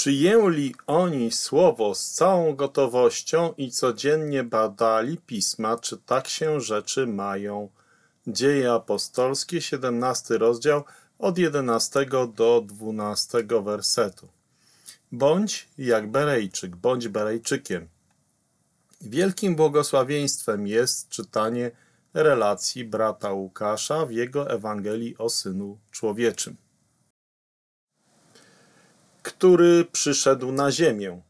Przyjęli oni słowo z całą gotowością i codziennie badali pisma, czy tak się rzeczy mają. Dzieje apostolskie, 17 rozdział, od 11 do 12 wersetu. Bądź jak Berejczyk, bądź Berejczykiem. Wielkim błogosławieństwem jest czytanie relacji brata Łukasza w jego Ewangelii o Synu Człowieczym który przyszedł na ziemię.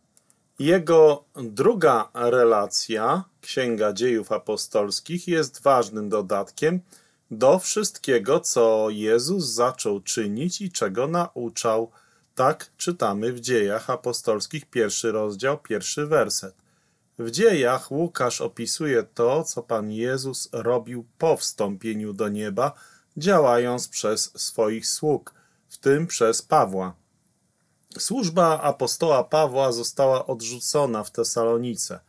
Jego druga relacja, Księga Dziejów Apostolskich, jest ważnym dodatkiem do wszystkiego, co Jezus zaczął czynić i czego nauczał. Tak czytamy w Dziejach Apostolskich, pierwszy rozdział, pierwszy werset. W Dziejach Łukasz opisuje to, co Pan Jezus robił po wstąpieniu do nieba, działając przez swoich sług, w tym przez Pawła. Służba apostoła Pawła została odrzucona w Tesalonice,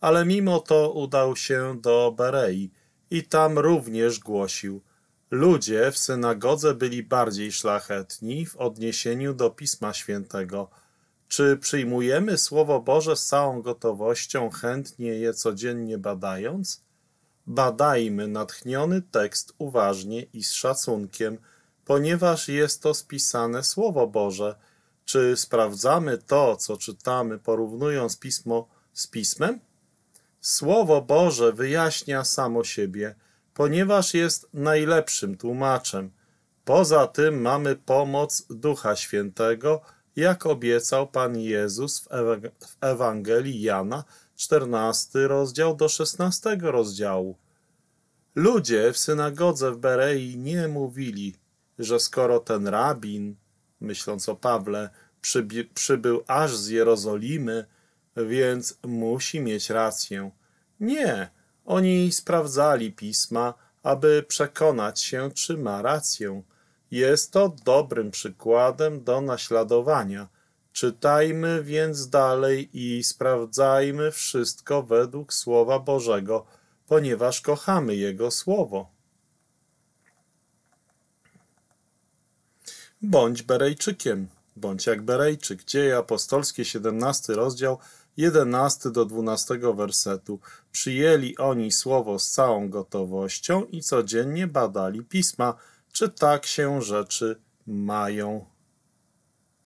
ale mimo to udał się do Berei i tam również głosił. Ludzie w synagodze byli bardziej szlachetni w odniesieniu do Pisma Świętego. Czy przyjmujemy Słowo Boże z całą gotowością, chętnie je codziennie badając? Badajmy natchniony tekst uważnie i z szacunkiem, ponieważ jest to spisane Słowo Boże – czy sprawdzamy to, co czytamy, porównując pismo z pismem? Słowo Boże wyjaśnia samo siebie, ponieważ jest najlepszym tłumaczem. Poza tym mamy pomoc Ducha Świętego, jak obiecał Pan Jezus w, Ew w Ewangelii Jana, 14 rozdział do 16 rozdziału. Ludzie w synagodze w Berei nie mówili, że skoro ten rabin myśląc o Pawle, przybi- przybył aż z Jerozolimy, więc musi mieć rację. Nie, oni sprawdzali pisma, aby przekonać się, czy ma rację. Jest to dobrym przykładem do naśladowania. Czytajmy więc dalej i sprawdzajmy wszystko według Słowa Bożego, ponieważ kochamy Jego Słowo. Bądź Berejczykiem, bądź jak Berejczyk. Dzieje apostolskie, 17 rozdział, 11 do 12 wersetu. Przyjęli oni słowo z całą gotowością i codziennie badali pisma, czy tak się rzeczy mają